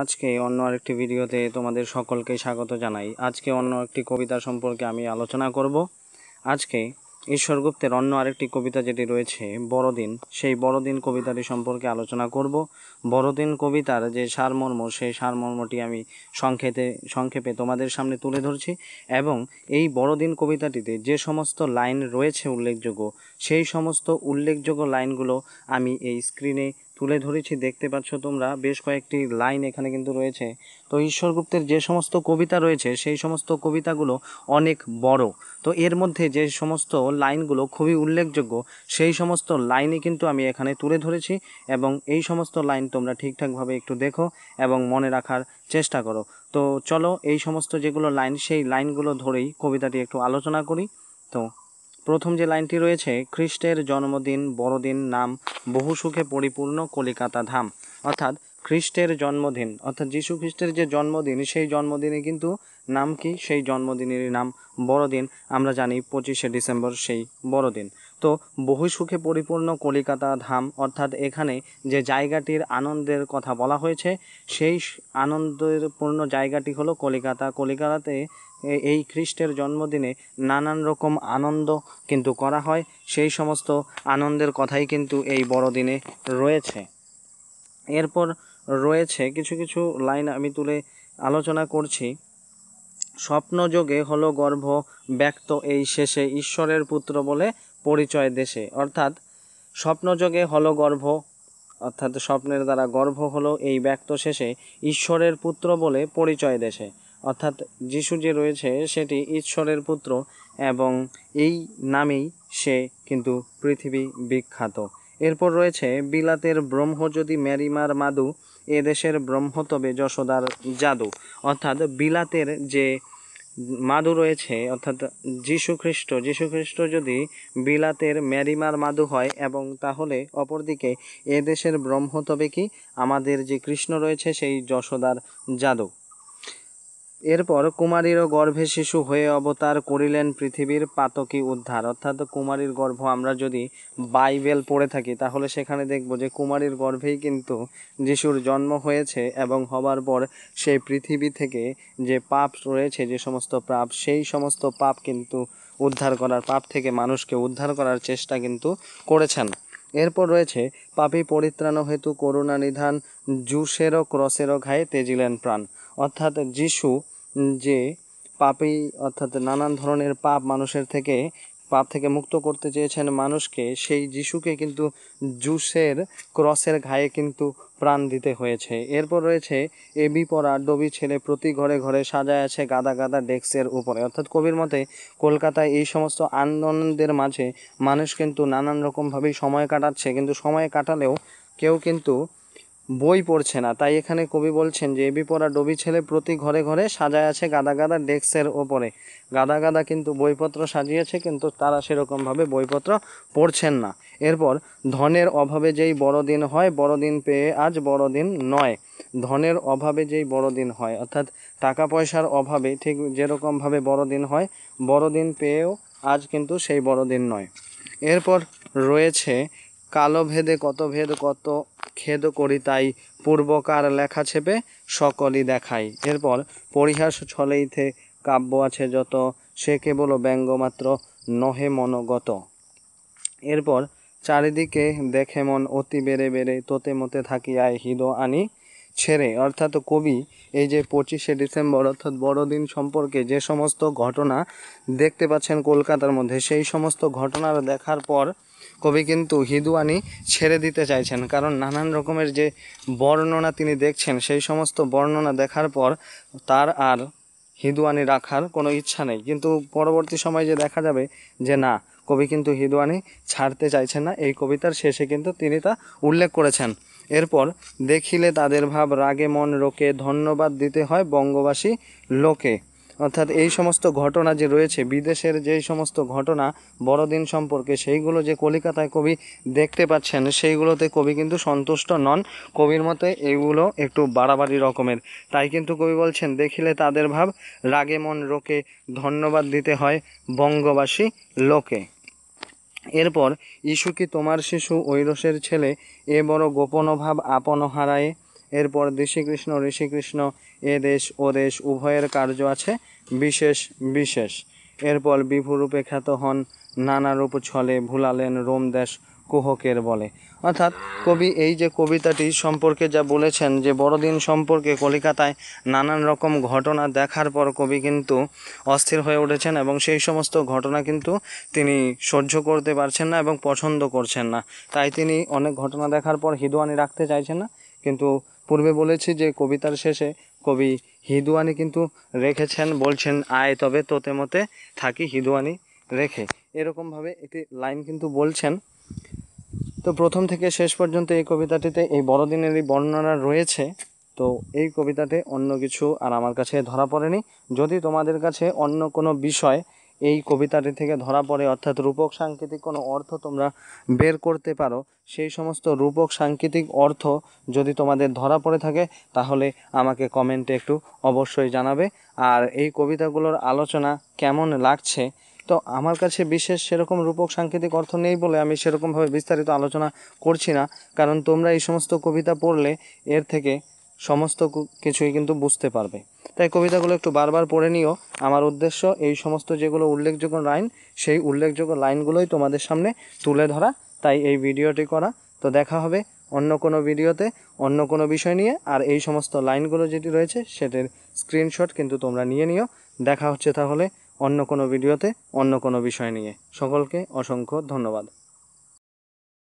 আজকে অন্য আরেকটি ভিডিওতে তোমাদের সকলকে স্বাগত জানাই আজকে অন্য একটি কবিতা সম্পর্কে আমি আলোচনা করব আজকে ঈশ্বরগুপ্তের অন্য আরেকটি কবিতা যেটি রয়েছে বড়দিন সেই বড়দিন কবিতাটি সম্পর্কে আলোচনা করব বড়দিন কবিতার যে সারমর্ম সেই সারমর্মটি আমি সংক্ষেপে সংক্ষেপে তোমাদের সামনে তুলে ধরছি এবং এই বড়দিন কবিতাটিতে যে সমস্ত লাইন রয়েছে উল্লেখযোগ্য সেই সমস্ত উল্লেখযোগ্য লাইনগুলো আমি এই স্ক্রিনে তুলে ধরেছি দেখতে পাচ্ছ তোমরা বেশ কয়েকটি লাইন এখানে কিন্তু রয়েছে তো ঈশ্বরগুপ্তের যে সমস্ত কবিতা রয়েছে সেই সমস্ত কবিতাগুলো অনেক বড় তো এর মধ্যে যে সমস্ত লাইনগুলো খুবই উল্লেখযোগ্য সেই সমস্ত লাইনই কিন্তু আমি এখানে তুলে ধরেছি এবং এই সমস্ত লাইন তোমরা ঠিকঠাকভাবে একটু দেখো এবং মনে রাখার চেষ্টা করো তো চলো এই সমস্ত যেগুলো লাইন সেই লাইনগুলো ধরেই কবিতাটি একটু আলোচনা করি তো প্রথম যে লাইনটি রয়েছে খ্রিস্টের জন্মদিন বড়দিন নাম বহু সুখে পরিপূর্ণ কলিকাতা ধাম অর্থাৎ খ্রিস্টের জন্মদিন অর্থাৎ যিশু খ্রিস্টের যে জন্মদিন সেই জন্মদিনে কিন্তু নাম কি সেই জন্মদিনেরই নাম বড়দিন আমরা জানি পঁচিশে ডিসেম্বর সেই বড়দিন তো বহু সুখে পরিপূর্ণ কলিকাতা ধাম অর্থাৎ এখানে যে জায়গাটির আনন্দের কথা বলা হয়েছে সেই আনন্দের পূর্ণ জায়গাটি হলো কলিকাতা কলিকাতাতে এই খ্রিস্টের জন্মদিনে নানান রকম আনন্দ কিন্তু করা হয় সেই সমস্ত আনন্দের কথাই কিন্তু এই বড়দিনে রয়েছে এরপর রয়েছে কিছু কিছু লাইন আমি তুলে আলোচনা করছি স্বপ্নযোগে হলো গর্ভ ব্যক্ত এই শেষে ঈশ্বরের পুত্র বলে পরিচয় দেশে অর্থাৎ স্বপ্নযোগে হলো গর্ভ অর্থাৎ স্বপ্নের দ্বারা গর্ভ হলো এই ব্যক্ত শেষে ঈশ্বরের পুত্র বলে পরিচয় দেশে অর্থাৎ যিশু যে রয়েছে সেটি ঈশ্বরের পুত্র এবং এই নামেই সে কিন্তু পৃথিবী বিখ্যাত এরপর রয়েছে বিলাতের ব্রহ্ম যদি ম্যারিমার মাদু এদেশের ব্রহ্ম তবে যশোদার জাদু অর্থাৎ বিলাতের যে মাদু রয়েছে অর্থাৎ যীশুখ্রিস্ট যীশুখ্রিস্ট যদি বিলাতের ম্যারিমার মাদু হয় এবং তাহলে অপরদিকে এদেশের ব্রহ্ম তবে কি আমাদের যে কৃষ্ণ রয়েছে সেই যশোদার জাদু এরপর কুমারীরও গর্ভে শিশু হয়ে অবতার করিলেন পৃথিবীর পাতকী উদ্ধার অর্থাৎ কুমারীর গর্ভ আমরা যদি বাইবেল পড়ে থাকি তাহলে সেখানে দেখব যে কুমারীর গর্ভেই কিন্তু যিশুর জন্ম হয়েছে এবং হবার পর সেই পৃথিবী থেকে যে পাপ রয়েছে যে সমস্ত পাপ সেই সমস্ত পাপ কিন্তু উদ্ধার করার পাপ থেকে মানুষকে উদ্ধার করার চেষ্টা কিন্তু করেছেন এরপর রয়েছে পাপি পরিত্রাণ হেতু করুণা নিধান জুসেরও ক্রসেরও ঘায়ে তেজিলেন প্রাণ অর্থাৎ যিশু যে পাপেই অর্থাৎ নানান ধরনের পাপ মানুষের থেকে পাপ থেকে মুক্ত করতে চেয়েছেন মানুষকে সেই যিশুকে কিন্তু জুসের ক্রসের ঘায়ে কিন্তু প্রাণ দিতে হয়েছে এরপর রয়েছে এবি পরা ডবি ছেলে প্রতি ঘরে ঘরে সাজায় আছে গাদা গাদা ডেস্কের উপরে অর্থাৎ কবির মতে কলকাতায় এই সমস্ত আন্দোলনদের মাঝে মানুষ কিন্তু নানান রকমভাবেই সময় কাটাচ্ছে কিন্তু সময় কাটালেও কেউ কিন্তু বই পড়ছে না তাই এখানে কবি বলছেন যে এবি পড়া ডবি ছেলে প্রতি ঘরে ঘরে সাজায় আছে গাদা গাদা ডেস্কের ওপরে গাদা গাদা কিন্তু বইপত্র সাজিয়েছে কিন্তু তারা সেরকমভাবে বইপত্র পড়ছেন না এরপর ধনের অভাবে যেই বড়দিন হয় বড়দিন পেয়ে আজ বড়দিন নয় ধনের অভাবে যেই বড়দিন হয় অর্থাৎ টাকা পয়সার অভাবে ঠিক যেরকমভাবে বড়দিন হয় বড়দিন পেয়েও আজ কিন্তু সেই বড়দিন নয় এরপর রয়েছে কালো ভেদে কত ভেদ কত খেদ করি তাই পূর্বকার লেখা ছেপে সকলই দেখাই এরপর পরিহাস ছলেইতে কাব্য আছে যত সে কেবল ব্যঙ্গমাত্র নহে মনগত এরপর চারিদিকে দেখে মন অতি বেড়ে বেড়ে তোতে মতে থাকিয়ায় হিদো আনি ছেড়ে অর্থাৎ কবি এই যে পঁচিশে ডিসেম্বর অর্থাৎ বড়দিন সম্পর্কে যে সমস্ত ঘটনা দেখতে পাচ্ছেন কলকাতার মধ্যে সেই সমস্ত ঘটনার দেখার পর কবি কিন্তু হিদুয়ানি ছেড়ে দিতে চাইছেন কারণ নানান রকমের যে বর্ণনা তিনি দেখছেন সেই সমস্ত বর্ণনা দেখার পর তার আর হিদুয়ানি রাখার কোনো ইচ্ছা নেই কিন্তু পরবর্তী সময়ে যে দেখা যাবে যে না কবি কিন্তু হিদুয়ানি ছাড়তে চাইছেন না এই কবিতার শেষে কিন্তু তিনি তা উল্লেখ করেছেন এরপর দেখিলে তাদের ভাব রাগে মন রোকে ধন্যবাদ দিতে হয় বঙ্গবাসী লোকে অর্থাৎ এই সমস্ত ঘটনা যে রয়েছে বিদেশের যেই সমস্ত ঘটনা বড়দিন সম্পর্কে সেইগুলো যে কলিকাতায় কবি দেখতে পাচ্ছেন সেইগুলোতে কবি কিন্তু সন্তুষ্ট নন কবির মতে এইগুলো একটু বাড়াবাড়ি রকমের তাই কিন্তু কবি বলছেন দেখিলে তাদের ভাব রাগে মন রোকে ধন্যবাদ দিতে হয় বঙ্গবাসী লোকে এরপর ইসু কি তোমার শিশু ঐরসের ছেলে এ বড় গোপন ভাব আপন হারায় এরপর কৃষ্ণ ঋষিকৃষ্ণ এ দেশ ও দেশ উভয়ের কার্য আছে বিশেষ বিশেষ এরপর বিভুরূপে খ্যাত হন নানারূপ ছলে ভুলালেন রোমদেশ কুহকের বলে অর্থাৎ কবি এই যে কবিতাটি সম্পর্কে যা বলেছেন যে বড়দিন সম্পর্কে কলিকাতায় নানান রকম ঘটনা দেখার পর কবি কিন্তু অস্থির হয়ে উঠেছেন এবং সেই সমস্ত ঘটনা কিন্তু তিনি সহ্য করতে পারছেন না এবং পছন্দ করছেন না তাই তিনি অনেক ঘটনা দেখার পর হিদুয়ানি রাখতে চাইছেন না কিন্তু পূর্বে বলেছি যে কবিতার শেষে কবি হিদুয়ানি কিন্তু রেখেছেন বলছেন আয় তবে তোতে মতে থাকি হিদুয়ানি রেখে এরকমভাবে একটি লাইন কিন্তু বলছেন তো প্রথম থেকে শেষ পর্যন্ত এই কবিতাটিতে এই বড়দিনের এই বর্ণনা রয়েছে তো এই কবিতাতে অন্য কিছু আর আমার কাছে ধরা পড়েনি যদি তোমাদের কাছে অন্য কোনো বিষয় এই কবিতাটি থেকে ধরা পড়ে অর্থাৎ রূপক সাংকেতিক কোনো অর্থ তোমরা বের করতে পারো সেই সমস্ত রূপক সাংকেতিক অর্থ যদি তোমাদের ধরা পড়ে থাকে তাহলে আমাকে কমেন্টে একটু অবশ্যই জানাবে আর এই কবিতাগুলোর আলোচনা কেমন লাগছে তো আমার কাছে বিশেষ সেরকম রূপক সাংকেতিক অর্থ নেই বলে আমি সেরকমভাবে বিস্তারিত আলোচনা করছি না কারণ তোমরা এই সমস্ত কবিতা পড়লে এর থেকে সমস্ত কিছুই কিন্তু বুঝতে পারবে তাই কবিতাগুলো একটু বারবার পড়ে নিও আমার উদ্দেশ্য এই সমস্ত যেগুলো উল্লেখযোগ্য লাইন সেই উল্লেখযোগ্য লাইনগুলোই তোমাদের সামনে তুলে ধরা তাই এই ভিডিওটি করা তো দেখা হবে অন্য কোনো ভিডিওতে অন্য কোনো বিষয় নিয়ে আর এই সমস্ত লাইনগুলো যেটি রয়েছে সেটির স্ক্রিনশট কিন্তু তোমরা নিয়ে নিও দেখা হচ্ছে তাহলে অন্য কোনো ভিডিওতে অন্য কোনো বিষয় নিয়ে সকলকে অসংখ্য ধন্যবাদ